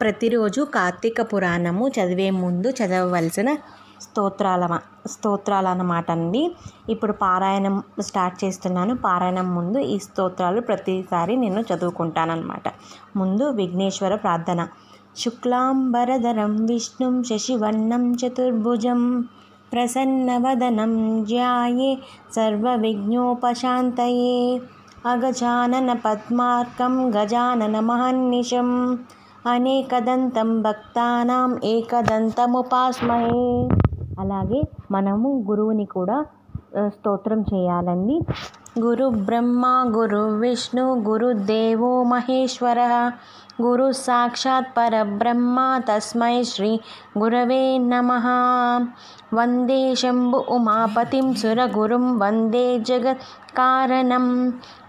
ప్రతిరోజు కార్తీక పురాణము చదివే ముందు చదవవలసిన స్తోత్రాల స్తోత్రాలు అన్నమాట అండి ఇప్పుడు పారాయణం స్టార్ట్ చేస్తున్నాను పారాయణం ముందు ఈ స్తోత్రాలు ప్రతిసారి నేను చదువుకుంటానన్నమాట ముందు విఘ్నేశ్వర ప్రార్థన శుక్లాంబరధరం విష్ణుం శశివర్ణం చతుర్భుజం ప్రసన్నవదనం జ్యాయే సర్వవిఘ్నోపశాంతయే అగజానన పద్మార్కం గజానన మహన్నిషం అనేకదంతం భక్తానాం ఏకదంతముపాస్మహే అలాగే మనము గురువుని కూడా స్తోత్రం చేయాలండి गुरुब्रह्मा गुरुदेवो महेश्वरः परब्रह्म तस्मै श्री गुरवे नमः वन्दे शम्भु उमापतिं सुरगुरुं वन्दे जगत्कारणं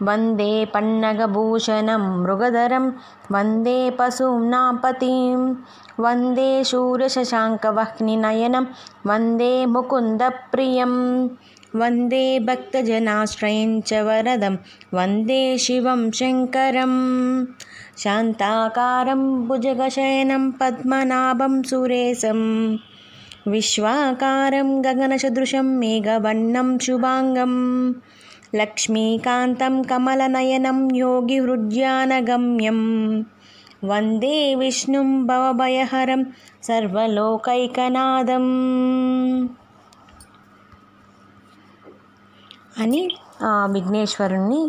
वन्दे पन्नगभूषणं मृगधरं वन्दे पशुम्नापतिं वन्दे शूरशशाङ्कवह्निनयनं वन्दे मुकुन्दप्रियम् वन्दे भक्तजनाश्रयं च वरदं वन्दे शिवं शङ्करम् शान्ताकारं भुजगशयनं पद्मनाभं सुरेशं विश्वाकारं गगनसदृशं मेघवर्णं शुभाङ्गं लक्ष्मीकान्तं कमलनयनं योगिहृद्यानगम्यं वन्दे विष्णुं भवभयहरं सर्वलोकैकनादम् అని విఘ్నేశ్వరుణ్ణి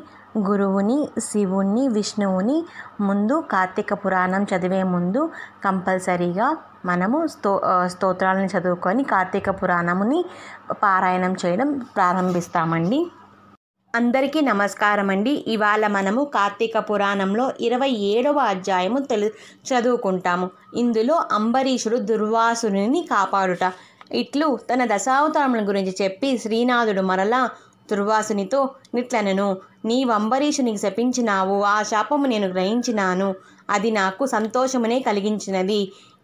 గురువుని శివుణ్ణి విష్ణువుని ముందు కార్తీక పురాణం చదివే ముందు కంపల్సరీగా మనము స్తో స్తోత్రాలను చదువుకొని కార్తీక పురాణముని పారాయణం చేయడం ప్రారంభిస్తామండి అందరికీ నమస్కారం అండి ఇవాళ మనము కార్తీక పురాణంలో ఇరవై ఏడవ అధ్యాయము తెలు చదువుకుంటాము ఇందులో అంబరీషుడు దుర్వాసుని కాపాడుట ఇట్లు తన దశావతారముల గురించి చెప్పి శ్రీనాథుడు మరలా దుర్వాసునితో నిట్లనను నీ వంబరీషునికి శపించినావు ఆ శాపము నేను గ్రహించినాను అది నాకు సంతోషమునే కలిగించినది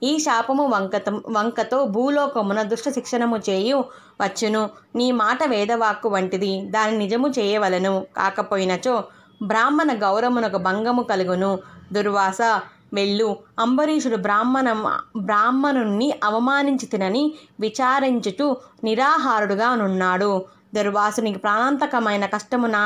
ఈ శాపము వంకత వంకతో భూలోకమున దుష్ట శిక్షణము చేయు వచ్చును నీ మాట వేదవాక్కు వంటిది దాని నిజము చేయవలను కాకపోయినచో బ్రాహ్మణ గౌరమునకు భంగము కలుగును దుర్వాస వెళ్ళు అంబరీషుడు బ్రాహ్మణ బ్రాహ్మణుణ్ణి అవమానించితినని విచారించుటూ నిరాహారుడుగానున్నాడు దుర్వాసునికి ప్రాణాంతకమైన కష్టము నా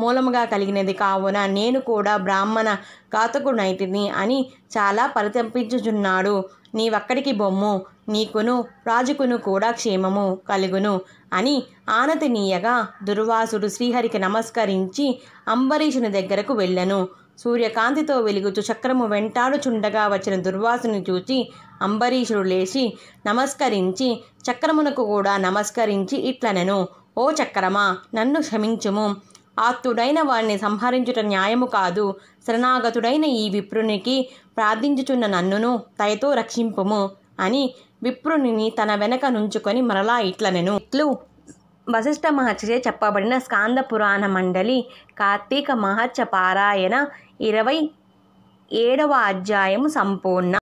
మూలముగా కలిగినది కావున నేను కూడా బ్రాహ్మణ ఘాతకునైతిని అని చాలా పరితంపించుచున్నాడు నీవక్కడికి బొమ్ము నీకును రాజుకును కూడా క్షేమము కలుగును అని ఆనతినీయగా దుర్వాసుడు శ్రీహరికి నమస్కరించి అంబరీషుని దగ్గరకు వెళ్ళను సూర్యకాంతితో వెలుగుతూ చక్రము వెంటాడుచుండగా వచ్చిన దుర్వాసుని చూచి అంబరీషుడు లేచి నమస్కరించి చక్రమునకు కూడా నమస్కరించి ఇట్లనెను ఓ చక్రమా నన్ను క్షమించుము ఆత్తుడైన వాణ్ణి సంహరించుట న్యాయము కాదు శరణాగతుడైన ఈ విప్రునికి ప్రార్థించుచున్న నన్నును తయతో రక్షింపుము అని విప్రునిని తన వెనక నుంచుకొని మరలా ఇట్లనెను ఇట్లు వశిష్ఠ మహర్షి చెప్పబడిన స్కాంద పురాణ మండలి కార్తీక మహర్ష పారాయణ ఇరవై ఏడవ అధ్యాయము సంపూర్ణ